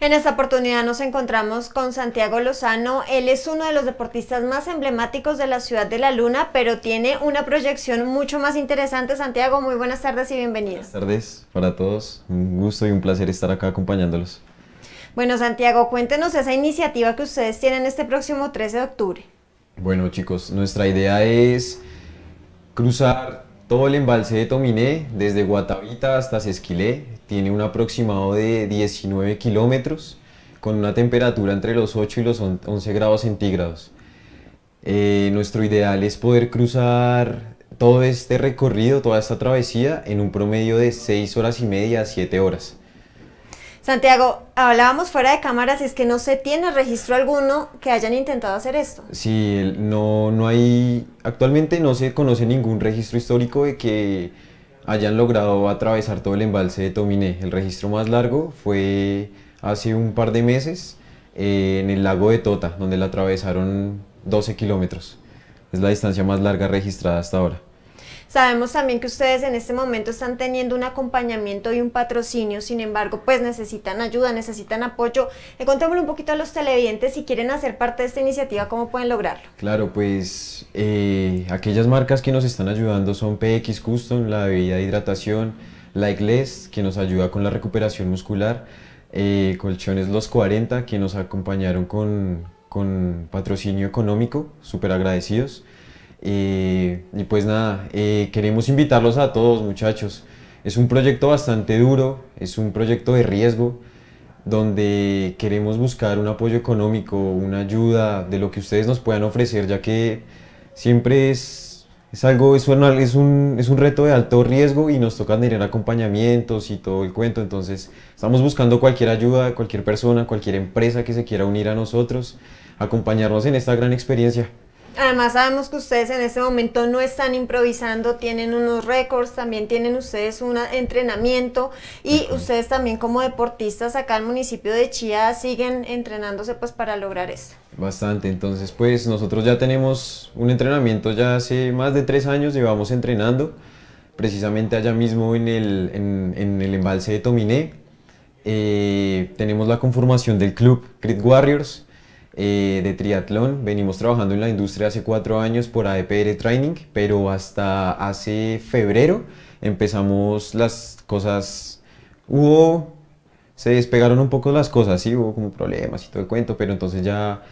En esta oportunidad nos encontramos con Santiago Lozano. Él es uno de los deportistas más emblemáticos de la ciudad de La Luna, pero tiene una proyección mucho más interesante. Santiago, muy buenas tardes y bienvenidos. Buenas tardes para todos. Un gusto y un placer estar acá acompañándolos. Bueno, Santiago, cuéntenos esa iniciativa que ustedes tienen este próximo 13 de octubre. Bueno, chicos, nuestra idea es cruzar todo el embalse de Tominé, desde Guatavita hasta Sesquilé, tiene un aproximado de 19 kilómetros, con una temperatura entre los 8 y los 11 grados centígrados. Eh, nuestro ideal es poder cruzar todo este recorrido, toda esta travesía, en un promedio de 6 horas y media a 7 horas. Santiago, hablábamos fuera de cámaras, es que no se tiene registro alguno que hayan intentado hacer esto. Sí, no, no hay, actualmente no se conoce ningún registro histórico de que hayan logrado atravesar todo el embalse de Tominé. El registro más largo fue hace un par de meses eh, en el lago de Tota, donde la atravesaron 12 kilómetros. Es la distancia más larga registrada hasta ahora. Sabemos también que ustedes en este momento están teniendo un acompañamiento y un patrocinio, sin embargo, pues necesitan ayuda, necesitan apoyo. Eh, un poquito a los televidentes si quieren hacer parte de esta iniciativa, cómo pueden lograrlo. Claro, pues eh, aquellas marcas que nos están ayudando son PX Custom, la bebida de hidratación, la Igles que nos ayuda con la recuperación muscular, eh, Colchones Los 40, que nos acompañaron con, con patrocinio económico, súper agradecidos y pues nada, eh, queremos invitarlos a todos muchachos. Es un proyecto bastante duro, es un proyecto de riesgo, donde queremos buscar un apoyo económico, una ayuda de lo que ustedes nos puedan ofrecer, ya que siempre es, algo, es un, es, un, es un reto de alto riesgo y nos toca tener acompañamientos y todo el cuento. Entonces, estamos buscando cualquier ayuda, cualquier persona, cualquier empresa que se quiera unir a nosotros, acompañarnos en esta gran experiencia. Además sabemos que ustedes en este momento no están improvisando, tienen unos récords, también tienen ustedes un entrenamiento y ustedes también como deportistas acá al el municipio de Chía siguen entrenándose pues para lograr esto. Bastante, entonces pues nosotros ya tenemos un entrenamiento ya hace más de tres años llevamos entrenando precisamente allá mismo en el, embalse de Tominé. Eh, tenemos la conformación del club Crit Warriors eh, de triatlón. Venimos trabajando en la industria hace cuatro años por ADPR Training, pero hasta hace febrero empezamos las cosas... Hubo... Se despegaron un poco las cosas, sí, hubo como problemas y todo el cuento, pero entonces ya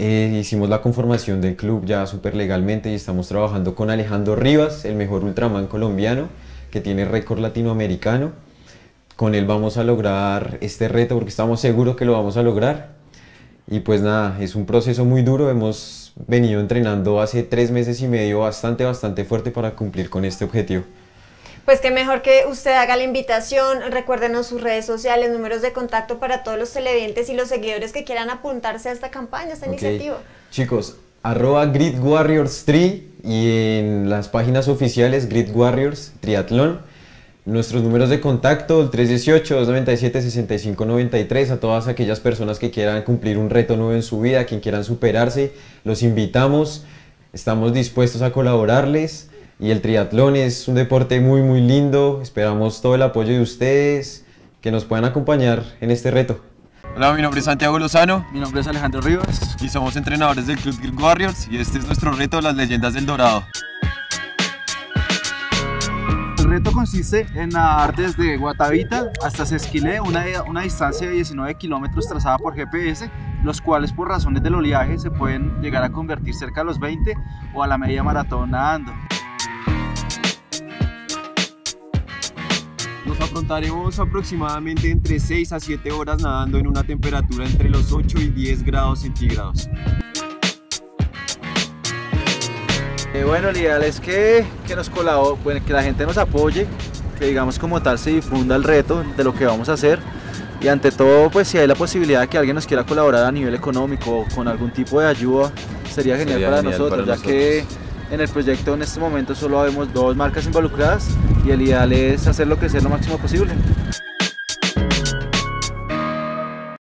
eh, hicimos la conformación del club ya súper legalmente y estamos trabajando con Alejandro Rivas, el mejor Ultraman colombiano, que tiene récord latinoamericano. Con él vamos a lograr este reto porque estamos seguros que lo vamos a lograr. Y pues nada, es un proceso muy duro, hemos venido entrenando hace tres meses y medio bastante, bastante fuerte para cumplir con este objetivo. Pues que mejor que usted haga la invitación, recuérdenos sus redes sociales, números de contacto para todos los televidentes y los seguidores que quieran apuntarse a esta campaña, a esta iniciativa. Chicos, arroba Grid Warriors 3 y en las páginas oficiales Grid Warriors Triatlón Nuestros números de contacto, el 318-297-6593, a todas aquellas personas que quieran cumplir un reto nuevo en su vida, quien quieran superarse, los invitamos, estamos dispuestos a colaborarles y el triatlón es un deporte muy muy lindo, esperamos todo el apoyo de ustedes, que nos puedan acompañar en este reto. Hola, mi nombre es Santiago Lozano. Mi nombre es Alejandro Rivas. Y somos entrenadores del Club Green Warriors y este es nuestro reto, las leyendas del Dorado reto consiste en nadar desde Guatavita hasta Sesquilé, una, una distancia de 19 kilómetros trazada por GPS, los cuales por razones del oleaje se pueden llegar a convertir cerca a los 20 o a la media maratón nadando. Nos afrontaremos aproximadamente entre 6 a 7 horas nadando en una temperatura entre los 8 y 10 grados centígrados. Eh, bueno, el ideal es que, nos que la gente nos apoye, que digamos como tal se difunda el reto de lo que vamos a hacer y ante todo pues si hay la posibilidad de que alguien nos quiera colaborar a nivel económico o con algún tipo de ayuda sería genial para nosotros ya que en el proyecto en este momento solo vemos dos marcas involucradas y el ideal es hacerlo crecer lo máximo posible.